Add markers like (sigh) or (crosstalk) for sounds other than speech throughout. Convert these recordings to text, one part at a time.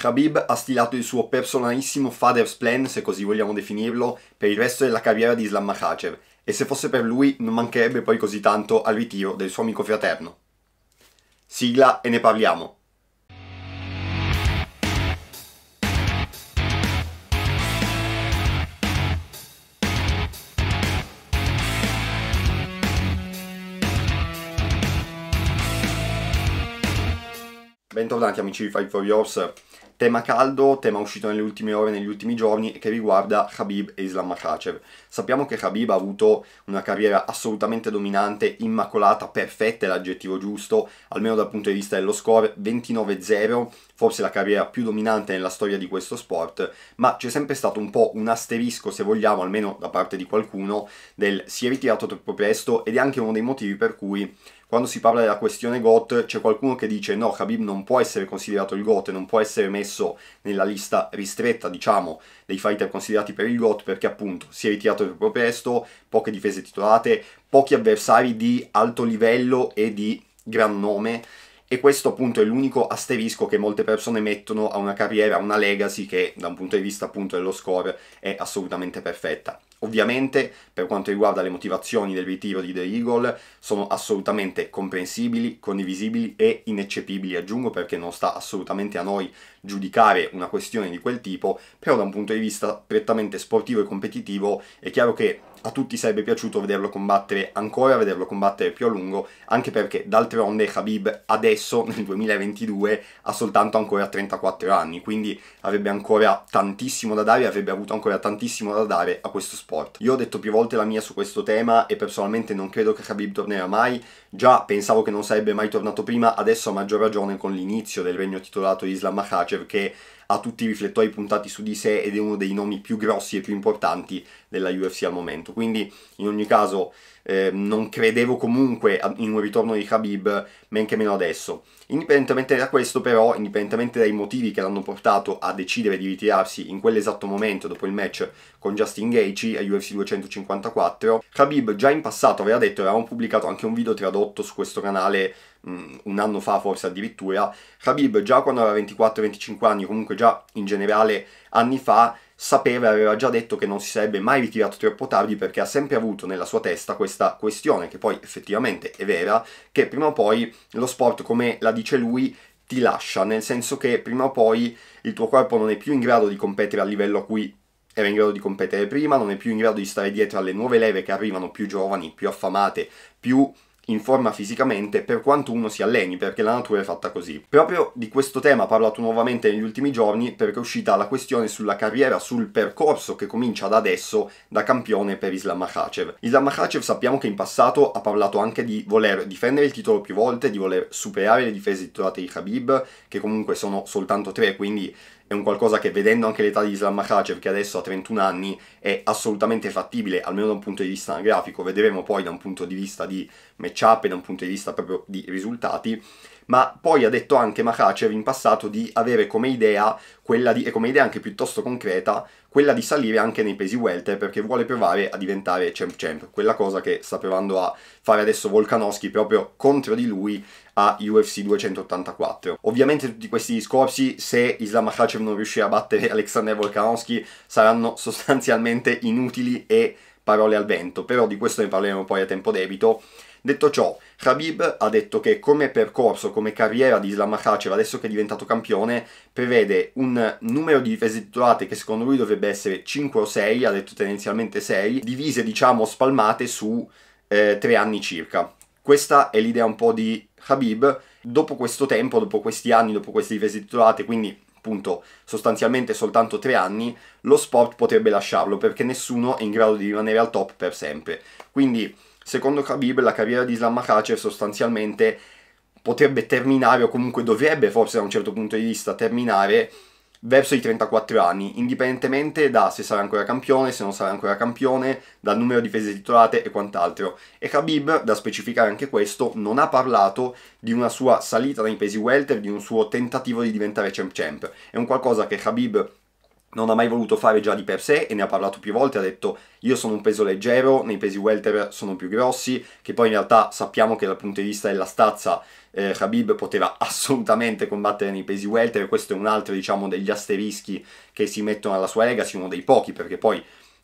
Khabib ha stilato il suo personalissimo father's plan, se così vogliamo definirlo, per il resto della carriera di Islam Makhachev, e se fosse per lui non mancherebbe poi così tanto al ritiro del suo amico fraterno. Sigla e ne parliamo. Bentornati amici di Fight for Yours tema caldo, tema uscito nelle ultime ore, negli ultimi giorni, che riguarda Khabib e Islam Makhachev. Sappiamo che Khabib ha avuto una carriera assolutamente dominante, immacolata, perfetta è l'aggettivo giusto, almeno dal punto di vista dello score, 29-0, forse la carriera più dominante nella storia di questo sport, ma c'è sempre stato un po' un asterisco, se vogliamo, almeno da parte di qualcuno, del si è ritirato troppo presto ed è anche uno dei motivi per cui quando si parla della questione GOT c'è qualcuno che dice no, Khabib non può essere considerato il GOT, e non può essere messo nella lista ristretta, diciamo, dei fighter considerati per il GOT perché appunto si è ritirato troppo presto, poche difese titolate, pochi avversari di alto livello e di gran nome e questo appunto è l'unico asterisco che molte persone mettono a una carriera, a una legacy che da un punto di vista appunto dello score è assolutamente perfetta. Ovviamente, per quanto riguarda le motivazioni del ritiro di The Eagle, sono assolutamente comprensibili, condivisibili e ineccepibili, aggiungo, perché non sta assolutamente a noi giudicare una questione di quel tipo, però da un punto di vista prettamente sportivo e competitivo è chiaro che a tutti sarebbe piaciuto vederlo combattere ancora, vederlo combattere più a lungo, anche perché d'altronde Habib adesso, (laughs) nel 2022, ha soltanto ancora 34 anni, quindi avrebbe ancora tantissimo da dare, avrebbe avuto ancora tantissimo da dare a questo sport sport. Io ho detto più volte la mia su questo tema e personalmente non credo che Khabib tornerà mai, già pensavo che non sarebbe mai tornato prima, adesso a maggior ragione con l'inizio del regno titolato Islam Makhachev che ha tutti i riflettori puntati su di sé ed è uno dei nomi più grossi e più importanti della UFC al momento. Quindi in ogni caso eh, non credevo comunque in un ritorno di Khabib, men che meno adesso. Indipendentemente da questo però, indipendentemente dai motivi che l'hanno portato a decidere di ritirarsi in quell'esatto momento dopo il match con Justin Gaethje a UFC 254, Khabib già in passato aveva detto, e avevamo pubblicato anche un video tradotto su questo canale Mm, un anno fa forse addirittura, Khabib già quando aveva 24-25 anni, comunque già in generale anni fa, sapeva e aveva già detto che non si sarebbe mai ritirato troppo tardi perché ha sempre avuto nella sua testa questa questione, che poi effettivamente è vera, che prima o poi lo sport, come la dice lui, ti lascia, nel senso che prima o poi il tuo corpo non è più in grado di competere a livello a cui era in grado di competere prima, non è più in grado di stare dietro alle nuove leve che arrivano più giovani, più affamate, più in forma fisicamente per quanto uno si alleni, perché la natura è fatta così. Proprio di questo tema ha parlato nuovamente negli ultimi giorni perché è uscita la questione sulla carriera, sul percorso che comincia da adesso da campione per Islam Makhachev. Islam Makhachev sappiamo che in passato ha parlato anche di voler difendere il titolo più volte, di voler superare le difese titolate di Khabib, che comunque sono soltanto tre, quindi è un qualcosa che vedendo anche l'età di Islam Makhachev che adesso ha 31 anni è assolutamente fattibile almeno da un punto di vista grafico, vedremo poi da un punto di vista di matchup e da un punto di vista proprio di risultati ma poi ha detto anche Makachev in passato di avere come idea, di, e come idea anche piuttosto concreta, quella di salire anche nei pesi welter perché vuole provare a diventare champ champ, quella cosa che sta provando a fare adesso Volkanovski proprio contro di lui a UFC 284. Ovviamente tutti questi discorsi, se Islam Makachev non riuscirà a battere (laughs) Alexander Volkanovski, saranno (laughs) sostanzialmente inutili e parole al vento, però di questo ne parleremo poi a tempo debito. Detto ciò, Khabib ha detto che come percorso, come carriera di Islam Makhachev, adesso che è diventato campione, prevede un numero di difese titolate che secondo lui dovrebbe essere 5 o 6, ha detto tendenzialmente 6, divise diciamo spalmate su eh, 3 anni circa. Questa è l'idea un po' di Khabib, dopo questo tempo, dopo questi anni, dopo queste difese titolate, quindi appunto sostanzialmente soltanto 3 anni, lo sport potrebbe lasciarlo perché nessuno è in grado di rimanere al top per sempre. Quindi secondo Khabib la carriera di Islam Makhachev sostanzialmente potrebbe terminare o comunque dovrebbe forse da un certo punto di vista terminare verso i 34 anni, indipendentemente da se sarà ancora campione, se non sarà ancora campione, dal numero di difese titolate e quant'altro. E Khabib, da specificare anche questo, non ha parlato di una sua salita nei pesi welter, di un suo tentativo di diventare champ champ. È un qualcosa che Khabib non ha mai voluto fare già di per sé e ne ha parlato più volte, ha detto io sono un peso leggero, nei pesi welter sono più grossi, che poi in realtà sappiamo che dal punto di vista della stazza eh, Khabib poteva (laughs) assolutamente combattere nei pesi welter, questo è un altro diciamo degli asterischi che si mettono alla sua legacy, uno dei pochi perché poi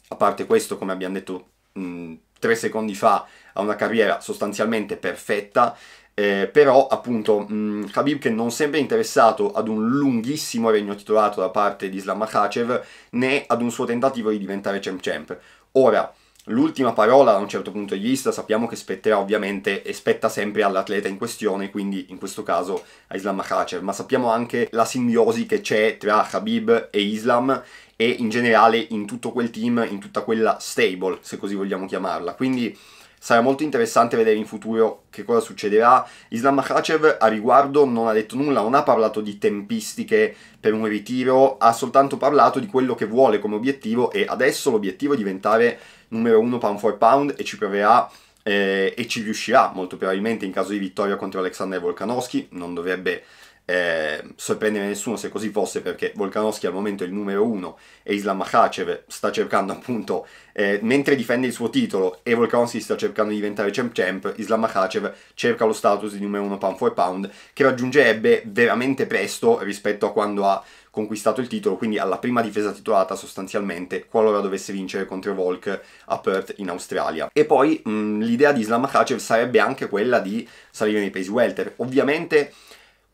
a parte questo come abbiamo detto mh, tre secondi fa ha una carriera sostanzialmente perfetta eh, però appunto mh, mm, Khabib che non sembra interessato ad un lunghissimo regno titolato da parte di Islam Makhachev né ad un suo tentativo di diventare champ champ. Ora, l'ultima parola da un certo punto di vista sappiamo che spetterà ovviamente e spetta sempre all'atleta in questione, quindi in questo caso a Islam Makhachev, ma sappiamo anche la simbiosi che c'è tra Khabib e Islam e in generale in tutto quel team, in tutta quella stable, se così vogliamo chiamarla. Quindi Sarà molto interessante vedere in futuro che cosa succederà. Islam Makhachev a riguardo non ha detto nulla, non ha parlato di tempistiche per un ritiro, ha soltanto parlato di quello che vuole come obiettivo e adesso l'obiettivo è diventare numero uno pound for pound e ci proverà eh, e ci riuscirà molto probabilmente in caso di vittoria contro Alexander Volkanovski, non dovrebbe eh, sorprendere nessuno se così fosse perché Volkanovski al momento è il numero uno e Islam Makhachev sta cercando appunto eh, mentre difende il suo titolo e Volkanovski sta cercando di diventare champ champ Islam Makhachev cerca lo status di numero uno pound for pound che raggiungerebbe veramente presto rispetto a quando ha conquistato il titolo quindi alla prima difesa titolata sostanzialmente qualora dovesse vincere contro Volk a Perth in Australia e poi mh, l'idea di Islam Makhachev sarebbe anche quella di salire nei pesi welter ovviamente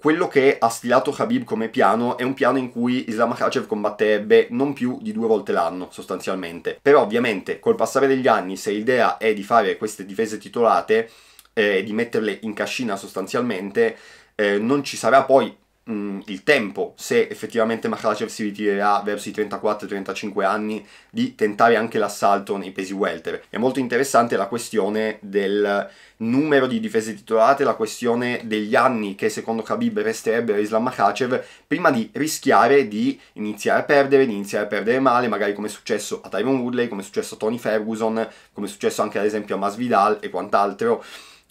quello che ha stilato Khabib come piano è un piano in cui Islam Makhachev combatterebbe non più di due volte l'anno, sostanzialmente. Però ovviamente col passare degli anni, se l'idea è di fare queste difese titolate eh, e eh, di metterle in cascina sostanzialmente, eh, non ci sarà poi Mm, il tempo, se effettivamente Makhachev si ritirerà verso i 34-35 anni, di tentare anche l'assalto nei pesi welter. È molto interessante la questione del numero di difese titolate, la questione degli anni che secondo Khabib resterebbero a Islam Makhachev prima di rischiare di iniziare a perdere, di iniziare a perdere male, magari come è successo a Tyrone Woodley, come è successo a Tony Ferguson, come è successo anche ad esempio a Masvidal e quant'altro.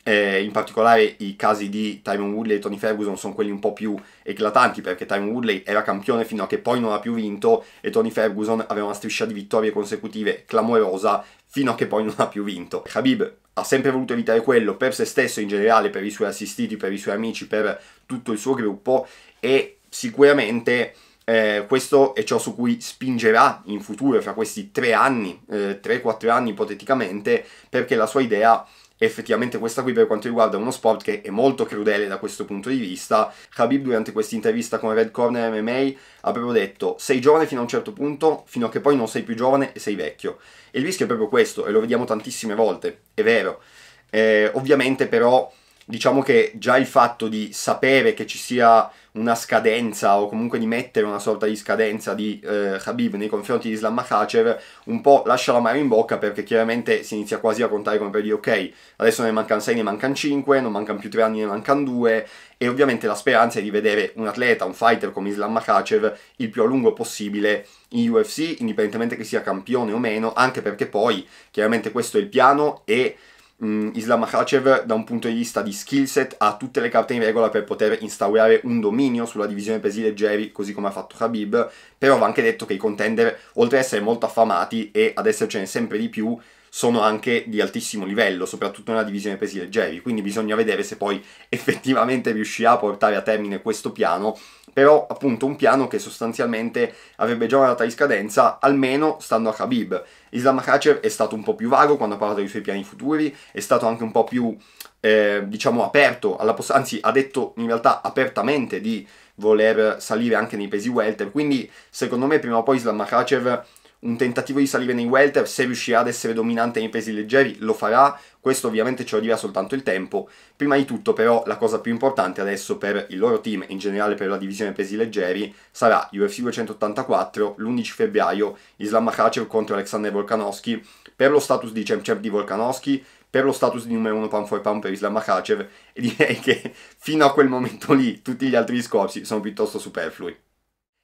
Eh, in particolare i casi di Tyron Woodley e Tony Ferguson sono quelli un po' più eclatanti perché Tyron Woodley era campione fino a che poi non ha più vinto e Tony Ferguson aveva una striscia di vittorie consecutive clamorosa fino a che poi non ha più vinto. Khabib ha sempre voluto evitare quello per se stesso in generale, per i suoi assistiti, per i suoi amici, per tutto il suo gruppo e sicuramente... Eh, questo è ciò su cui spingerà in futuro, fra questi tre anni, eh, 3-4 anni ipoteticamente, perché la sua idea è effettivamente questa qui per quanto riguarda uno sport che è molto crudele da questo punto di vista. Khabib durante questa intervista con Red Corner MMA ha proprio detto sei giovane fino a un certo punto, fino a che poi non sei più giovane e sei vecchio. E il rischio è proprio questo e lo vediamo tantissime volte, è vero. Eh, ovviamente però diciamo che già il fatto di sapere che ci sia una scadenza o comunque di mettere una sorta di scadenza di eh, Khabib nei confronti di Islam Makhachev un po' lascia la mano in bocca perché chiaramente si inizia quasi a contare come per dire ok adesso ne mancano 6 ne mancano 5 non mancano più 3 anni ne mancano 2 e ovviamente la speranza è di vedere un atleta un fighter come Islam Makhachev il più a lungo possibile in UFC indipendentemente che sia campione o meno anche perché poi chiaramente questo è il piano e Mm, Islam Makhachev da un punto di vista di skill set ha tutte le carte in regola per poter instaurare un dominio sulla divisione pesi leggeri così come ha fatto Khabib però va anche detto che i contender oltre ad essere molto affamati e ad essercene sempre di più sono anche di altissimo livello, soprattutto nella divisione pesi leggeri, quindi bisogna vedere se poi (laughs) effettivamente riuscirà a portare a termine questo piano, però appunto un piano che sostanzialmente avrebbe già una data di scadenza, almeno stando a Khabib. Islam Khachev è stato un po' più vago quando ha parlato dei suoi piani futuri, è stato anche un po' più, eh, diciamo, aperto, poss- anzi ha detto in realtà apertamente di voler salire anche nei pesi welter, quindi secondo me prima o poi Islam Khachev un tentativo di salire nei welter, se riuscirà ad essere dominante nei pesi leggeri lo farà, questo ovviamente ce lo dirà soltanto il tempo. Prima di tutto però la cosa più importante adesso per il loro team in generale per la divisione pesi leggeri sarà UFC 284 l'11 febbraio Islam Makhachev contro Alexander Volkanovski per lo status di champ champ di Volkanovski per lo status di numero 1 pound for pound per Islam Makhachev e (laughs) direi che fino a quel momento lì tutti gli altri discorsi sono piuttosto superflui.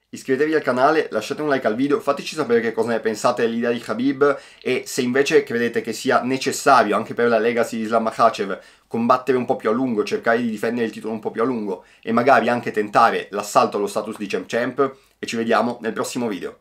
Iscrivetevi al canale, lasciate un like al video, fateci sapere che cosa ne pensate dell'idea di Khabib e se invece credete che sia necessario anche per la legacy di Islam Makhachev combattere un po' più a lungo, cercare di difendere il titolo un po' più a lungo e magari anche tentare l'assalto allo status di Champ Champ e ci vediamo nel prossimo video.